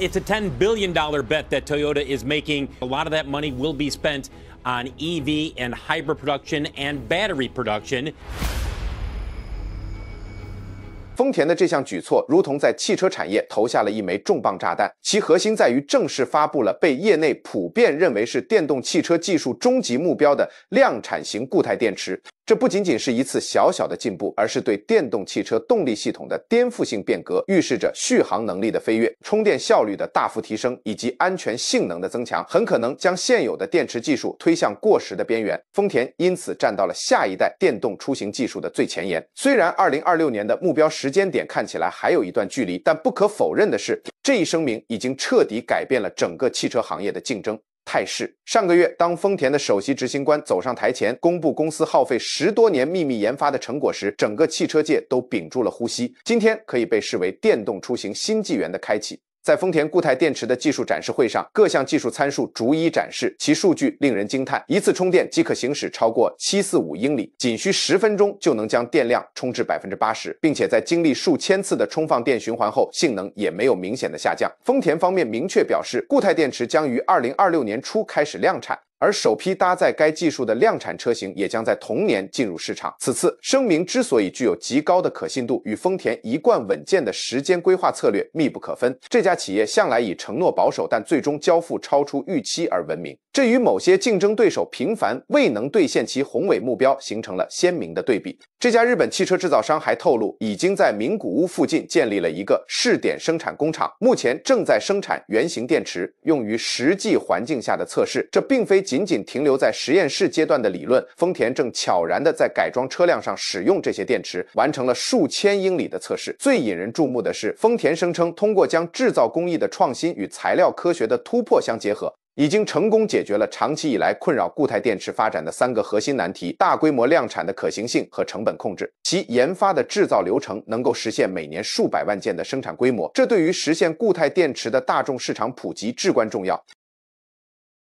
It's a 10 billion dollar bet that Toyota is making. A lot of that money will be spent on EV and hybrid production and battery production. 丰田的这项举措如同在汽车产业投下了一枚重磅炸弹。其核心在于正式发布了被业内普遍认为是电动汽车技术终极目标的量产型固态电池。这不仅仅是一次小小的进步，而是对电动汽车动力系统的颠覆性变革，预示着续航能力的飞跃、充电效率的大幅提升以及安全性能的增强，很可能将现有的电池技术推向过时的边缘。丰田因此站到了下一代电动出行技术的最前沿。虽然二零二六年的目标时间点看起来还有一段距离，但不可否认的是，这一声明已经彻底改变了整个汽车行业的竞争。态势。上个月，当丰田的首席执行官走上台前，公布公司耗费十多年秘密研发的成果时，整个汽车界都屏住了呼吸。今天可以被视为电动出行新纪元的开启。在丰田固态电池的技术展示会上，各项技术参数逐一展示，其数据令人惊叹。一次充电即可行驶超过七四五英里，仅需十分钟就能将电量充至百分之八十，并且在经历数千次的充放电循环后，性能也没有明显的下降。丰田方面明确表示，固态电池将于二零二六年初开始量产。而首批搭载该技术的量产车型也将在同年进入市场。此次声明之所以具有极高的可信度，与丰田一贯稳健的时间规划策略密不可分。这家企业向来以承诺保守，但最终交付超出预期而闻名。这与某些竞争对手频繁未能兑现其宏伟目标形成了鲜明的对比。这家日本汽车制造商还透露，已经在名古屋附近建立了一个试点生产工厂，目前正在生产原型电池，用于实际环境下的测试。这并非。仅仅停留在实验室阶段的理论，丰田正悄然的在改装车辆上使用这些电池，完成了数千英里的测试。最引人注目的是，丰田声称通过将制造工艺的创新与材料科学的突破相结合，已经成功解决了长期以来困扰固态电池发展的三个核心难题：大规模量产的可行性和成本控制。其研发的制造流程能够实现每年数百万件的生产规模，这对于实现固态电池的大众市场普及至关重要。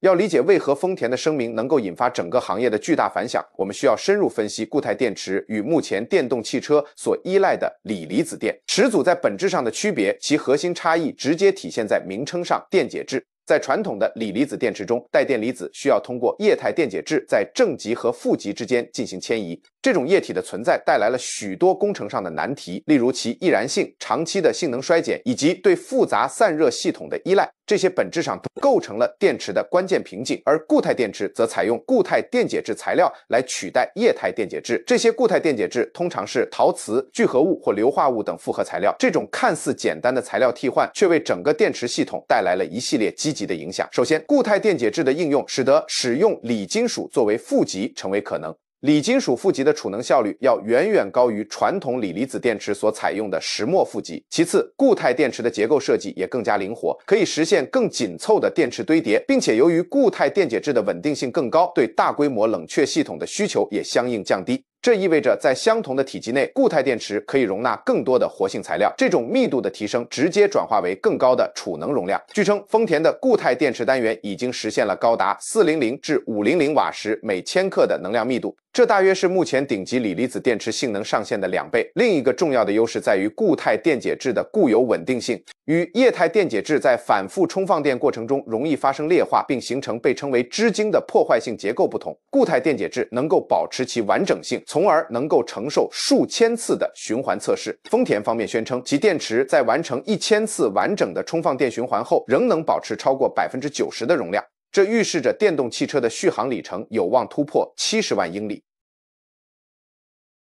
要理解为何丰田的声明能够引发整个行业的巨大反响，我们需要深入分析固态电池与目前电动汽车所依赖的锂离子电池组在本质上的区别。其核心差异直接体现在名称上：电解质。在传统的锂离子电池中，带电离子需要通过液态电解质在正极和负极之间进行迁移。这种液体的存在带来了许多工程上的难题，例如其易燃性、长期的性能衰减以及对复杂散热系统的依赖，这些本质上构成了电池的关键瓶颈。而固态电池则采用固态电解质材料来取代液态电解质，这些固态电解质通常是陶瓷、聚合物或硫化物等复合材料。这种看似简单的材料替换，却为整个电池系统带来了一系列积极的影响。首先，固态电解质的应用使得使用锂金属作为负极成为可能。锂金属负极的储能效率要远远高于传统锂离子电池所采用的石墨负极。其次，固态电池的结构设计也更加灵活，可以实现更紧凑的电池堆叠，并且由于固态电解质的稳定性更高，对大规模冷却系统的需求也相应降低。这意味着在相同的体积内，固态电池可以容纳更多的活性材料，这种密度的提升直接转化为更高的储能容量。据称，丰田的固态电池单元已经实现了高达四零零至五零零瓦时每千克的能量密度。这大约是目前顶级锂离子电池性能上限的两倍。另一个重要的优势在于固态电解质的固有稳定性，与液态电解质在反复充放电过程中容易发生裂化，并形成被称为织晶的破坏性结构不同，固态电解质能够保持其完整性，从而能够承受数千次的循环测试。丰田方面宣称，其电池在完成一千次完整的充放电循环后，仍能保持超过百分之九十的容量。这预示着电动汽车的续航里程有望突破七十万英里。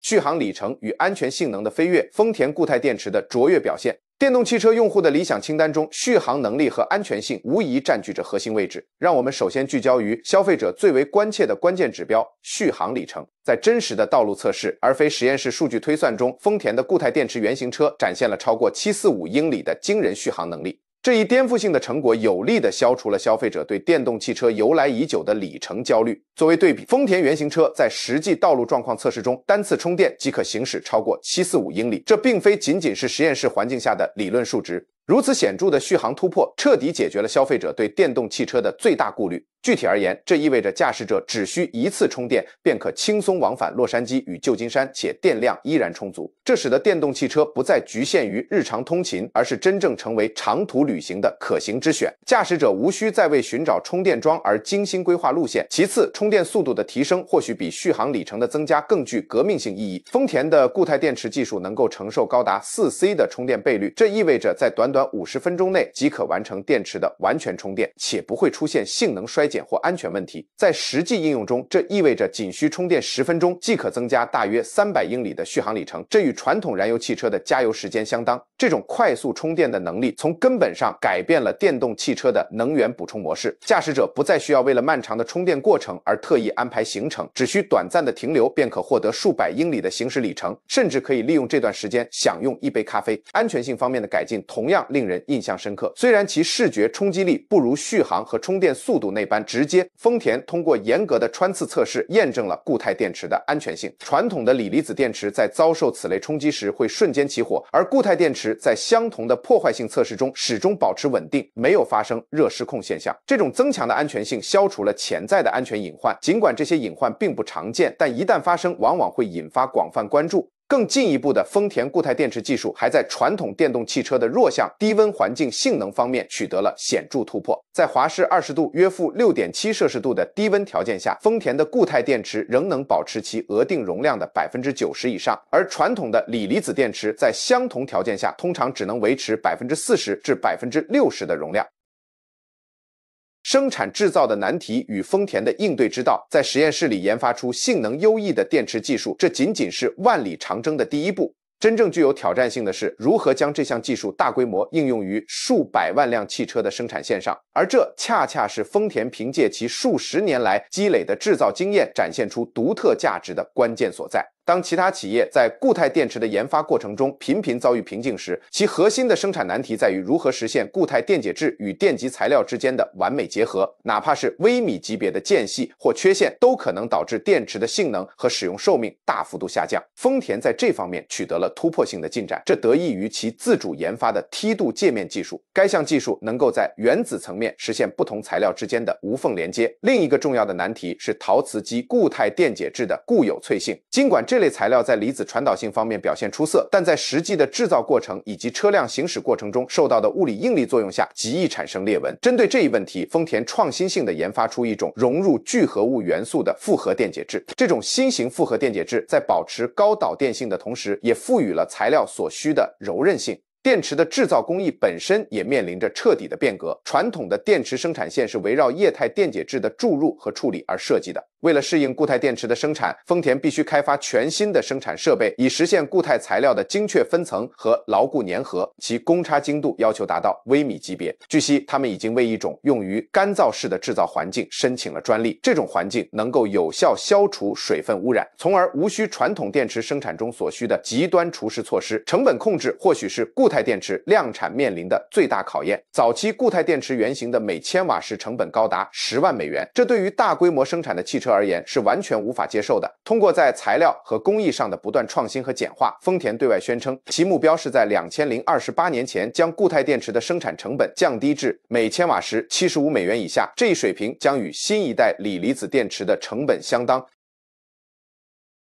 续航里程与安全性能的飞跃，丰田固态电池的卓越表现，电动汽车用户的理想清单中，续航能力和安全性无疑占据着核心位置。让我们首先聚焦于消费者最为关切的关键指标——续航里程。在真实的道路测试，而非实验室数据推算中，丰田的固态电池原型车展现了超过七四五英里的惊人续航能力。这一颠覆性的成果有力的消除了消费者对电动汽车由来已久的里程焦虑。作为对比，丰田原型车在实际道路状况测试中，单次充电即可行驶超过七四五英里，这并非仅仅是实验室环境下的理论数值。如此显著的续航突破，彻底解决了消费者对电动汽车的最大顾虑。具体而言，这意味着驾驶者只需一次充电便可轻松往返洛杉矶与旧金山，且电量依然充足。这使得电动汽车不再局限于日常通勤，而是真正成为长途旅行的可行之选。驾驶者无需再为寻找充电桩而精心规划路线。其次，充电速度的提升或许比续航里程的增加更具革命性意义。丰田的固态电池技术能够承受高达四 C 的充电倍率，这意味着在短短五十分钟内即可完成电池的完全充电，且不会出现性能衰减或安全问题。在实际应用中，这意味着仅需充电十分钟即可增加大约三百英里的续航里程，这与传统燃油汽车的加油时间相当。这种快速充电的能力从根本上改变了电动汽车的能源补充模式，驾驶者不再需要为了漫长的充电过程而特意安排行程，只需短暂的停留便可获得数百英里的行驶里程，甚至可以利用这段时间享用一杯咖啡。安全性方面的改进同样。令人印象深刻。虽然其视觉冲击力不如续航和充电速度那般直接，丰田通过严格的穿刺测试验证了固态电池的安全性。传统的锂离子电池在遭受此类冲击时会瞬间起火，而固态电池在相同的破坏性测试中始终保持稳定，没有发生热失控现象。这种增强的安全性消除了潜在的安全隐患。尽管这些隐患并不常见，但一旦发生，往往会引发广泛关注。更进一步的丰田固态电池技术，还在传统电动汽车的弱项——低温环境性能方面，取得了显著突破。在华氏二十度（约负六点七摄氏度）的低温条件下，丰田的固态电池仍能保持其额定容量的百分之九十以上，而传统的锂离子电池在相同条件下，通常只能维持百分之四十至百分之六十的容量。生产制造的难题与丰田的应对之道，在实验室里研发出性能优异的电池技术，这仅仅是万里长征的第一步。真正具有挑战性的是，如何将这项技术大规模应用于数百万辆汽车的生产线上，而这恰恰是丰田凭借其数十年来积累的制造经验，展现出独特价值的关键所在。当其他企业在固态电池的研发过程中频频遭遇瓶颈时，其核心的生产难题在于如何实现固态电解质与电极材料之间的完美结合。哪怕是微米级别的间隙或缺陷，都可能导致电池的性能和使用寿命大幅度下降。丰田在这方面取得了突破性的进展，这得益于其自主研发的梯度界面技术。该项技术能够在原子层面实现不同材料之间的无缝连接。另一个重要的难题是陶瓷基固态电解质的固有脆性，尽管这。类材料在离子传导性方面表现出色，但在实际的制造过程以及车辆行驶过程中受到的物理应力作用下，极易产生裂纹。针对这一问题，丰田创新性的研发出一种融入聚合物元素的复合电解质。这种新型复合电解质在保持高导电性的同时，也赋予了材料所需的柔韧性。电池的制造工艺本身也面临着彻底的变革。传统的电池生产线是围绕液态电解质的注入和处理而设计的。为了适应固态电池的生产，丰田必须开发全新的生产设备，以实现固态材料的精确分层和牢固粘合，其公差精度要求达到微米级别。据悉，他们已经为一种用于干燥式的制造环境申请了专利，这种环境能够有效消除水分污染，从而无需传统电池生产中所需的极端除湿措施。成本控制或许是固态电池量产面临的最大考验。早期固态电池原型的每千瓦时成本高达十万美元，这对于大规模生产的汽车。而言是完全无法接受的。通过在材料和工艺上的不断创新和简化，丰田对外宣称其目标是在两千零二十八年前将固态电池的生产成本降低至每千瓦时七十五美元以下。这一水平将与新一代锂离子电池的成本相当。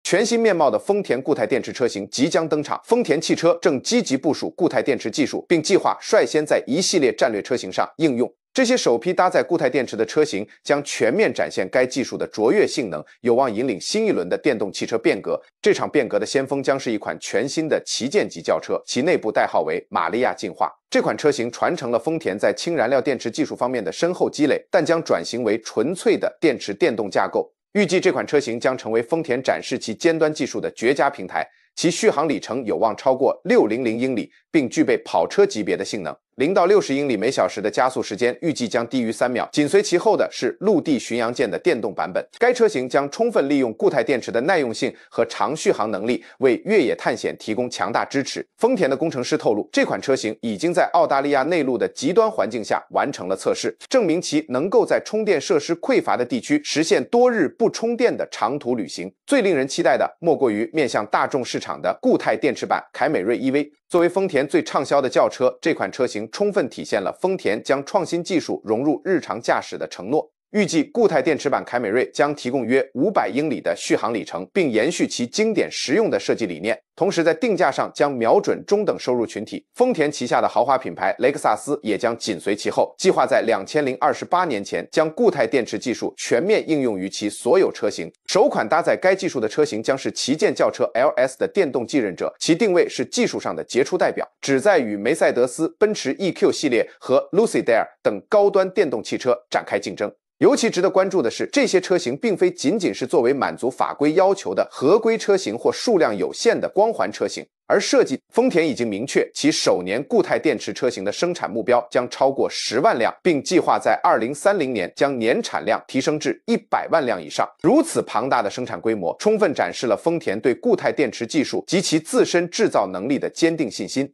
全新面貌的丰田固态电池车型即将登场。丰田汽车正积极部署固态电池技术，并计划率先在一系列战略车型上应用。这些首批搭载固态电池的车型将全面展现该技术的卓越性能，有望引领新一轮的电动汽车变革。这场变革的先锋将是一款全新的旗舰级轿车，其内部代号为“玛利亚进化”。这款车型传承了丰田在氢燃料电池技术方面的深厚积累，但将转型为纯粹的电池电动架构。预计这款车型将成为丰田展示其尖端技术的绝佳平台，其续航里程有望超过六零零英里，并具备跑车级别的性能。零到六十英里每小时的加速时间预计将低于三秒。紧随其后的是陆地巡洋舰的电动版本，该车型将充分利用固态电池的耐用性和长续航能力，为越野探险提供强大支持。丰田的工程师透露，这款车型已经在澳大利亚内陆的极端环境下完成了测试，证明其能够在充电设施匮乏的地区实现多日不充电的长途旅行。最令人期待的，莫过于面向大众市场的固态电池版凯美瑞 EV。作为丰田最畅销的轿车，这款车型充分体现了丰田将创新技术融入日常驾驶的承诺。预计固态电池版凯美瑞将提供约五百英里的续航里程，并延续其经典实用的设计理念。同时，在定价上将瞄准中等收入群体。丰田旗下的豪华品牌雷克萨斯也将紧随其后，计划在两千零二十八年前将固态电池技术全面应用于其所有车型。首款搭载该技术的车型将是旗舰轿车 LS 的电动继任者，其定位是技术上的杰出代表，旨在与梅赛德斯奔驰 EQ 系列和 Lucid Air 等高端电动汽车展开竞争。尤其值得关注的是，这些车型并非仅仅是作为满足法规要求的合规车型或数量有限的光环车型而设计。丰田已经明确，其首年固态电池车型的生产目标将超过十万辆，并计划在二零三零年将年产量提升至一百万辆以上。如此庞大的生产规模，充分展示了丰田对固态电池技术及其自身制造能力的坚定信心。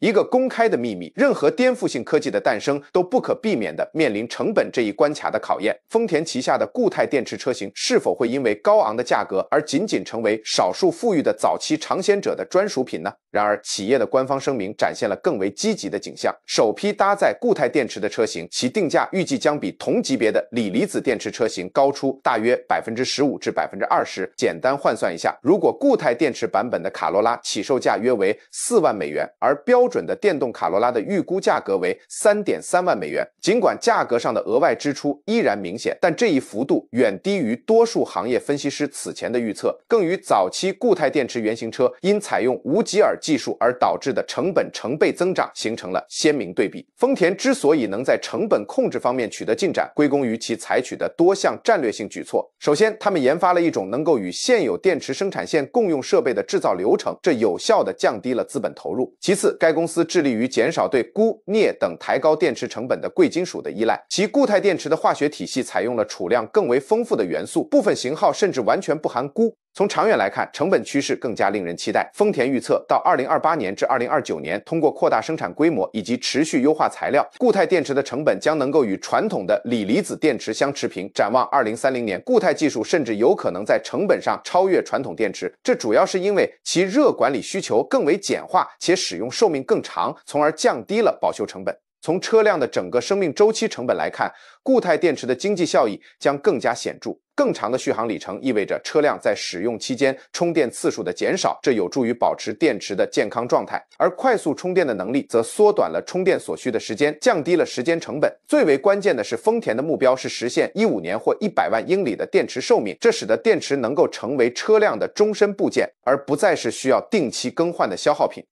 一个公开的秘密，任何颠覆性科技的诞生都不可避免地面临成本这一关卡的考验。丰田旗下的固态电池车型是否会因为高昂的价格而仅仅成为少数富裕的早期尝鲜者的专属品呢？然而，企业的官方声明展现了更为积极的景象。首批搭载固态电池的车型，其定价预计将比同级别的锂离子电池车型高出大约百分之十五至百分之二十。简单换算一下，如果固态电池版本的卡罗拉起售价约为四万美元，而标标准的电动卡罗拉的预估价格为三点三万美元。尽管价格上的额外支出依然明显，但这一幅度远低于多数行业分析师此前的预测，更与早期固态电池原型车因采用无极耳技术而导致的成本成倍增长形成了鲜明对比。丰田之所以能在成本控制方面取得进展，归功于其采取的多项战略性举措。首先，他们研发了一种能够与现有电池生产线共用设备的制造流程，这有效的降低了资本投入。其次，该公司致力于减少对钴、镍等抬高电池成本的贵金属的依赖，其固态电池的化学体系采用了储量更为丰富的元素，部分型号甚至完全不含钴。从长远来看，成本趋势更加令人期待。丰田预测，到二零二八年至二零二九年，通过扩大生产规模以及持续优化材料，固态电池的成本将能够与传统的锂离子电池相持平。展望二零三零年，固态技术甚至有可能在成本上超越传统电池。这主要是因为其热管理需求更为简化，且使用寿命更长，从而降低了保修成本。从车辆的整个生命周期成本来看，固态电池的经济效益将更加显著。更长的续航里程意味着车辆在使用期间充电次数的减少，这有助于保持电池的健康状态。而快速充电的能力则缩短了充电所需的时间，降低了时间成本。最为关键的是，丰田的目标是实现一五年或一百万英里的电池寿命，这使得电池能够成为车辆的终身部件，而不再是需要定期更换的消耗品。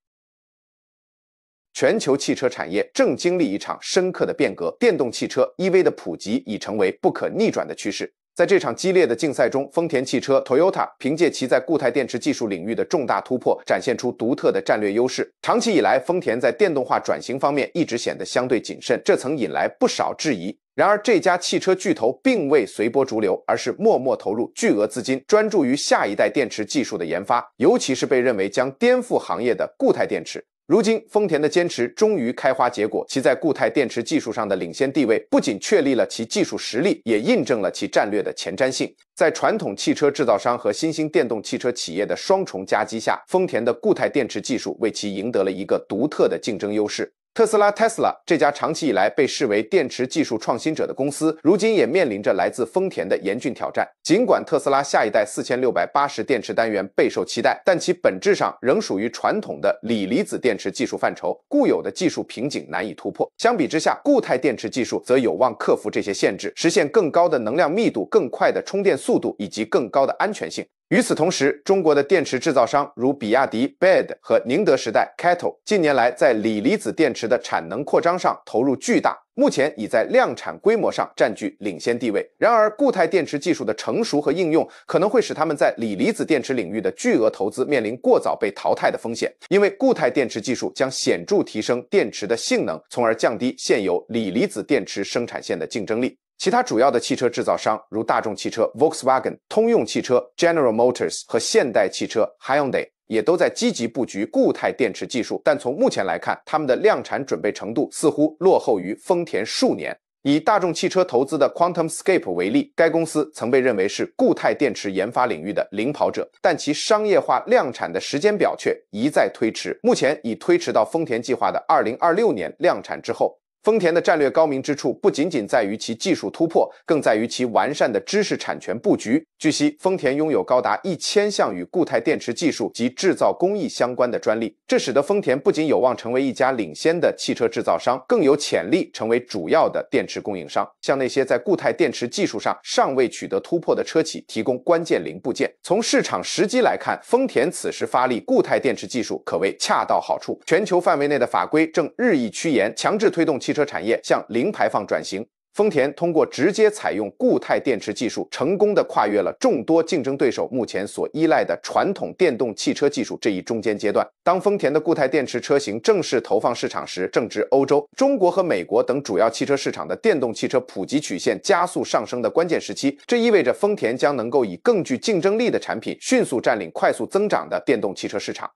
全球汽车产业正经历一场深刻的变革，电动汽车 EV 的普及已成为不可逆转的趋势。在这场激烈的竞赛中，丰田汽车 （Toyota） 凭借其在固态电池技术领域的重大突破，展现出独特的战略优势。长期以来，丰田在电动化转型方面一直显得相对谨慎，这曾引来不少质疑。然而，这家汽车巨头并未随波逐流，而是默默投入巨额资金，专注于下一代电池技术的研发，尤其是被认为将颠覆行业的固态电池。如今，丰田的坚持终于开花结果，其在固态电池技术上的领先地位不仅确立了其技术实力，也印证了其战略的前瞻性。在传统汽车制造商和新兴电动汽车企业的双重夹击下，丰田的固态电池技术为其赢得了一个独特的竞争优势。特斯拉 Tesla 这家长期以来被视为电池技术创新者的公司，如今也面临着来自丰田的严峻挑战。尽管特斯拉下一代4680电池单元备受期待，但其本质上仍属于传统的锂离子电池技术范畴，固有的技术瓶颈难以突破。相比之下，固态电池技术则有望克服这些限制，实现更高的能量密度、更快的充电速度以及更高的安全性。与此同时，中国的电池制造商如比亚迪 b e d 和宁德时代 （CATL） 近年来在锂离子电池的产能扩张上投入巨大，目前已在量产规模上占据领先地位。然而，固态电池技术的成熟和应用可能会使他们在锂离子电池领域的巨额投资面临过早被淘汰的风险，因为固态电池技术将显著提升电池的性能，从而降低现有锂离子电池生产线的竞争力。其他主要的汽车制造商，如大众汽车 （Volkswagen）、通用汽车 （General Motors） 和现代汽车 （Hyundai） 也都在积极布局固态电池技术，但从目前来看，他们的量产准备程度似乎落后于丰田数年。以大众汽车投资的 QuantumScape 为例，该公司曾被认为是固态电池研发领域的领跑者，但其商业化量产的时间表却一再推迟，目前已推迟到丰田计划的2026年量产之后。丰田的战略高明之处，不仅仅在于其技术突破，更在于其完善的知识产权布局。据悉，丰田拥有高达一千项与固态电池技术及制造工艺相关的专利，这使得丰田不仅有望成为一家领先的汽车制造商，更有潜力成为主要的电池供应商，向那些在固态电池技术上尚未取得突破的车企提供关键零部件。从市场时机来看，丰田此时发力固态电池技术可谓恰到好处。全球范围内的法规正日益趋严，强制推动汽车产业向零排放转型。丰田通过直接采用固态电池技术，成功的跨越了众多竞争对手目前所依赖的传统电动汽车技术这一中间阶段。当丰田的固态电池车型正式投放市场时，正值欧洲、中国和美国等主要汽车市场的电动汽车普及曲线加速上升的关键时期。这意味着丰田将能够以更具竞争力的产品，迅速占领快速增长的电动汽车市场。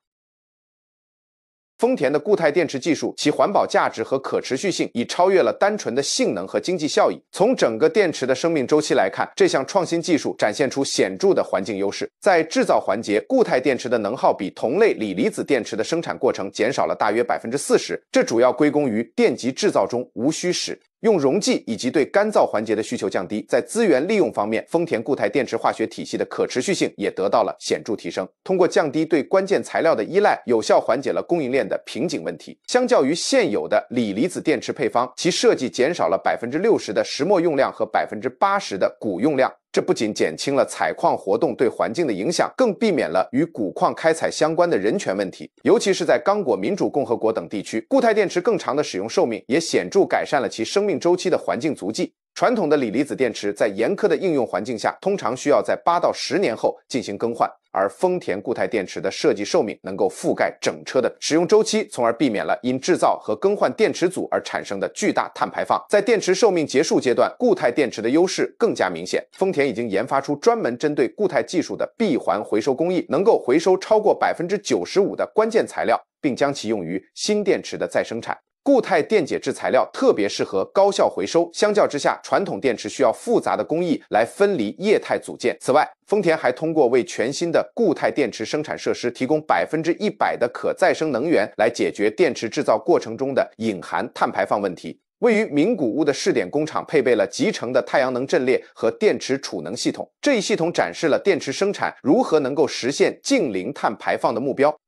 丰田的固态电池技术，其环保价值和可持续性已超越了单纯的性能和经济效益。从整个电池的生命周期来看，这项创新技术展现出显著的环境优势。在制造环节，固态电池的能耗比同类锂离子电池的生产过程减少了大约百分之四十，这主要归功于电极制造中无需使。用溶剂以及对干燥环节的需求降低，在资源利用方面，丰田固态电池化学体系的可持续性也得到了显著提升。通过降低对关键材料的依赖，有效缓解了供应链的瓶颈问题。相较于现有的锂离子电池配方，其设计减少了百分之六十的石墨用量和百分之八十的钴用量。这不仅减轻了采矿活动对环境的影响，更避免了与钴矿开采相关的人权问题，尤其是在刚果民主共和国等地区。固态电池更长的使用寿命也显著改善了其生命周期的环境足迹。传统的锂离子电池在严苛的应用环境下，通常需要在八到十年后进行更换，而丰田固态电池的设计寿命能够覆盖整车的使用周期，从而避免了因制造和更换电池组而产生的巨大碳排放。在电池寿命结束阶段，固态电池的优势更加明显。丰田已经研发出专门针对固态技术的闭环回收工艺，能够回收超过百分之九十五的关键材料，并将其用于新电池的再生产。固态电解质材料特别适合高效回收，相较之下，传统电池需要复杂的工艺来分离液态组件。此外，丰田还通过为全新的固态电池生产设施提供百分之一百的可再生能源，来解决电池制造过程中的隐含碳排放问题。位于名古屋的试点工厂配备了集成的太阳能阵列和电池储能系统，这一系统展示了电池生产如何能够实现净零碳排放的目标。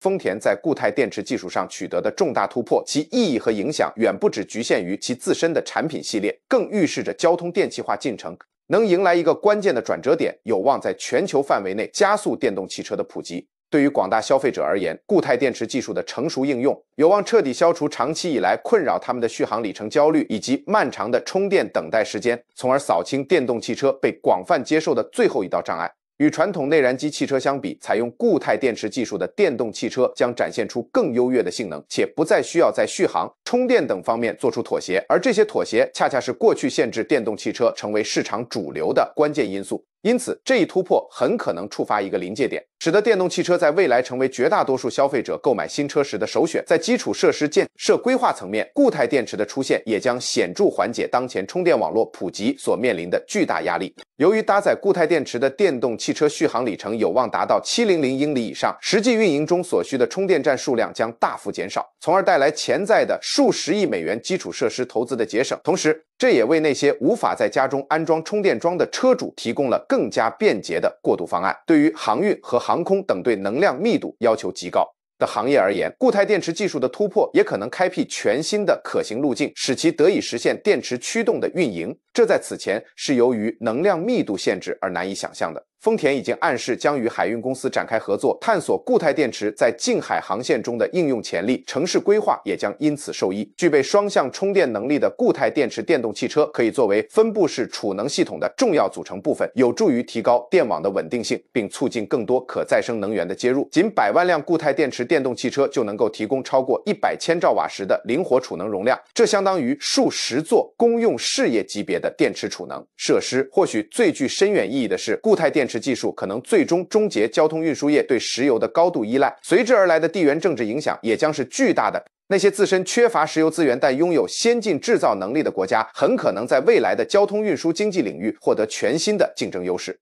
丰田在固态电池技术上取得的重大突破，其意义和影响远不止局限于其自身的产品系列，更预示着交通电气化进程能迎来一个关键的转折点，有望在全球范围内加速电动汽车的普及。对于广大消费者而言，固态电池技术的成熟应用，有望彻底消除长期以来困扰他们的续航里程焦虑以及漫长的充电等待时间，从而扫清电动汽车被广泛接受的最后一道障碍。与传统内燃机汽车相比，采用固态电池技术的电动汽车将展现出更优越的性能，且不再需要在续航、充电等方面做出妥协。而这些妥协，恰恰是过去限制电动汽车成为市场主流的关键因素。因此，这一突破很可能触发一个临界点，使得电动汽车在未来成为绝大多数消费者购买新车时的首选。在基础设施建设规划层面，固态电池的出现也将显著缓解当前充电网络普及所面临的巨大压力。由于搭载固态电池的电动汽车续航里程有望达到七零零英里以上，实际运营中所需的充电站数量将大幅减少，从而带来潜在的数十亿美元基础设施投资的节省。同时，这也为那些无法在家中安装充电桩的车主提供了更加便捷的过渡方案。对于航运和航空等对能量密度要求极高的行业而言，固态电池技术的突破也可能开辟全新的可行路径，使其得以实现电池驱动的运营。这在此前是由于能量密度限制而难以想象的。丰田已经暗示将与海运公司展开合作，探索固态电池在近海航线中的应用潜力。城市规划也将因此受益。具备双向充电能力的固态电池电动汽车可以作为分布式储能系统的重要组成部分，有助于提高电网的稳定性，并促进更多可再生能源的接入。仅百万辆固态电池电动汽车就能够提供超过一百千兆瓦时的灵活储能容量，这相当于数十座公用事业级别的电池储能设施。或许最具深远意义的是固态电。是技术可能最终终结交通运输业对石油的高度依赖，随之而来的地缘政治影响也将是巨大的。那些自身缺乏石油资源但拥有先进制造能力的国家，很可能在未来的交通运输经济领域获得全新的竞争优势。